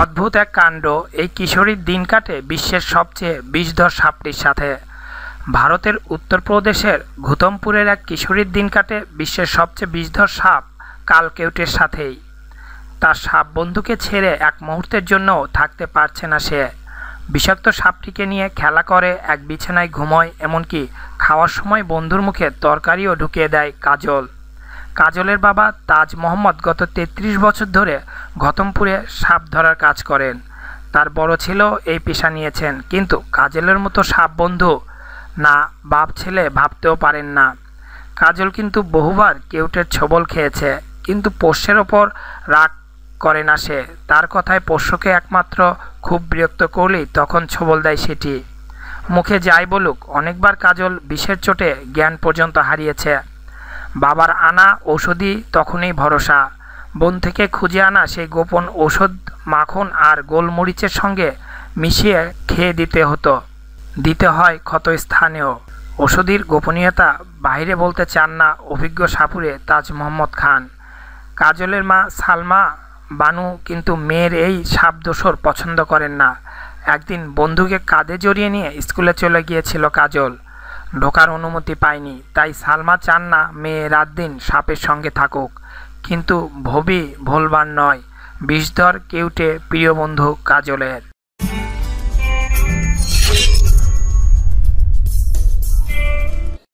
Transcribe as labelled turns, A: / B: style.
A: অদ্ভুত এক কাণ্ড এই কিশোরীর দিন কাটে বিশ্বের সবচেয়ে বিষধর সাপটির সাথে ভারতের উত্তরপ্রদেশের ঘুতমপুরের এক কিশোরীর দিন কাটে বিশ্বের সবচেয়ে বিষধর সাপ কালকেউটের সাথেই তার সাপ বন্ধুকে ছেড়ে এক মুহূর্তের জন্য থাকতে পারছে না সে বিষাক্ত সাপটিকে নিয়ে খেলা করে এক বিছানায় ঘুমোয় এমনকি খাওয়ার সময় বন্ধুর মুখে তরকারিও ঢুকিয়ে দেয় কাজল কাজলের বাবা তাজ মোহাম্মদ গত ৩৩ বছর ধরে ঘতমপুরে সাপ ধরার কাজ করেন তার বড় ছেলেও এই পেশা নিয়েছেন কিন্তু কাজলের মতো সাপ বন্ধু না বাপ ছেলে ভাবতেও পারেন না কাজল কিন্তু বহুবার কেউটের ছবল খেয়েছে কিন্তু পোষ্যের ওপর রাগ করে না সে তার কথায় পোষ্যকে একমাত্র খুব বিরক্ত করলেই তখন ছবল দেয় সেটি মুখে যাই বলুক অনেকবার কাজল বিষের চোটে জ্ঞান পর্যন্ত হারিয়েছে বাবার আনা ঔষধি তখনই ভরসা বন থেকে খুঁজে আনা সেই গোপন ঔষধ মাখন আর গোলমরিচের সঙ্গে মিশিয়ে খেয়ে দিতে হতো দিতে হয় ক্ষত স্থানেও ওষুধির গোপনীয়তা বাইরে বলতে চান না অভিজ্ঞ সাপুরে তাজ মোহাম্মদ খান কাজলের মা সালমা বানু কিন্তু মেয়ের এই সাপ দোষর পছন্দ করেন না একদিন বন্ধুকে কাঁধে জড়িয়ে নিয়ে স্কুলে চলে গিয়েছিল কাজল ঢোকার অনুমতি পায়নি তাই সালমা চান না মেয়ে রাত দিন সাপের সঙ্গে থাকুক কিন্তু ভবি ভোলবার নয় বিষধর কেউটে প্রিয় বন্ধু কাজলের